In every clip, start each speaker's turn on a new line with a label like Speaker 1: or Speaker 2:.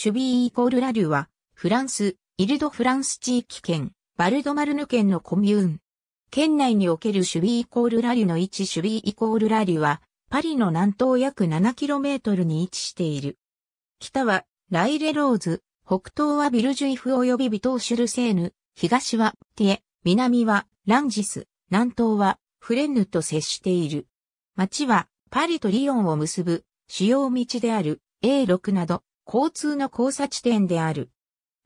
Speaker 1: シュビーイコールラリュは、フランス、イルド・フランス地域圏、バルドマルヌ県のコミューン。県内におけるシュビーイコールラリュの位置シュビーイコールラリュは、パリの南東約 7km に位置している。北は、ライレローズ、北東はビルジュイフ及びビトーシュルセーヌ、東は、ティエ、南は、ランジス、南東は、フレンヌと接している。町は、パリとリヨンを結ぶ、主要道である、A6 など、交通の交差地点である。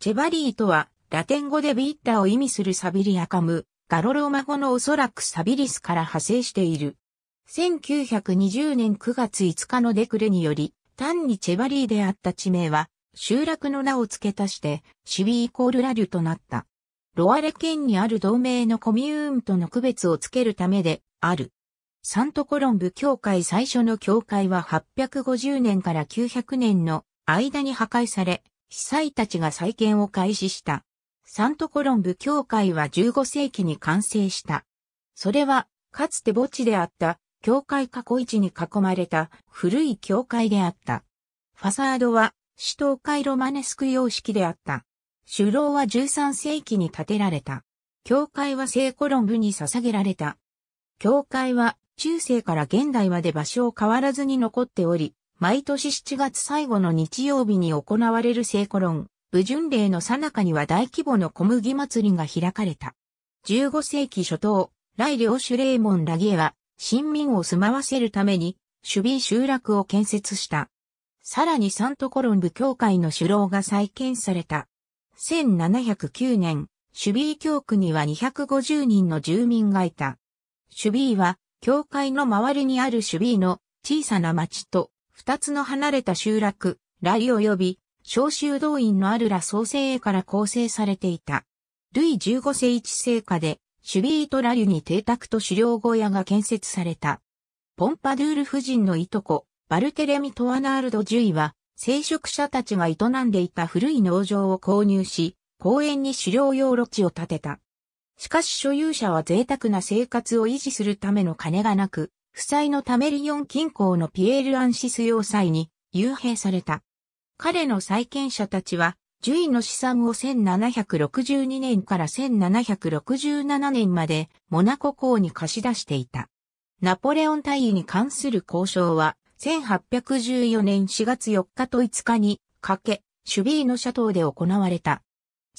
Speaker 1: チェバリーとは、ラテン語でビッタを意味するサビリアカム、ガロローマ語のおそらくサビリスから派生している。1920年9月5日のデクレにより、単にチェバリーであった地名は、集落の名を付け足して、シビイコールラリュとなった。ロアレ県にある同盟のコミューンとの区別をつけるためで、ある。サントコロンブ教会最初の教会は850年から900年の間に破壊され、被災たちが再建を開始した。サントコロンブ教会は15世紀に完成した。それは、かつて墓地であった、教会過去市に囲まれた古い教会であった。ファサードは、首都イロマネスク様式であった。首楼は13世紀に建てられた。教会は聖コロンブに捧げられた。教会は中世から現代まで場所を変わらずに残っており、毎年7月最後の日曜日に行われる聖コロン、武巡礼の最中には大規模の小麦祭りが開かれた。15世紀初頭、来領主レーモン・ラギエは、新民を住まわせるために、守備集落を建設した。さらにサントコロン部教会の首楼が再建された。1709年、守備教区には250人の住民がいた。守備は、教会の周りにある守備の小さな町と二つの離れた集落、雷及び、小修道院のあるら創生へから構成されていた。ルイ15世一世下で、シュビートラリュに邸宅と狩猟小屋が建設された。ポンパドゥール夫人のいとこ、バルテレミ・トワナールド・ジュイは、聖職者たちが営んでいた古い農場を購入し、公園に狩猟用路地を建てた。しかし所有者は贅沢な生活を維持するための金がなく、負債のためリヨン近郊のピエール・アンシス要塞に幽閉された。彼の債権者たちは、ジュイの資産を1762年から1767年までモナコ港に貸し出していた。ナポレオン大尉に関する交渉は、1814年4月4日と5日にかけ、シュビーのシャトーで行われた。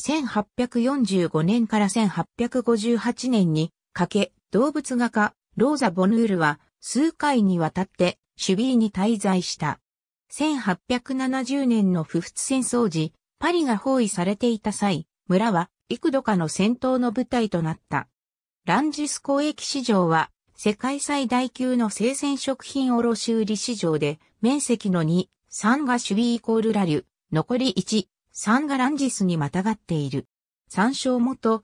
Speaker 1: 1845年から1858年にかけ、動物画家ローザ・ボヌールは数回にわたってシュビーに滞在した。1870年の不仏戦争時、パリが包囲されていた際、村は幾度かの戦闘の舞台となった。ランジス交易市場は世界最大級の生鮮食品卸売市場で面積の2、3がシュビーイコールラリュ、残り1、3がランジスにまたがっている。参照元、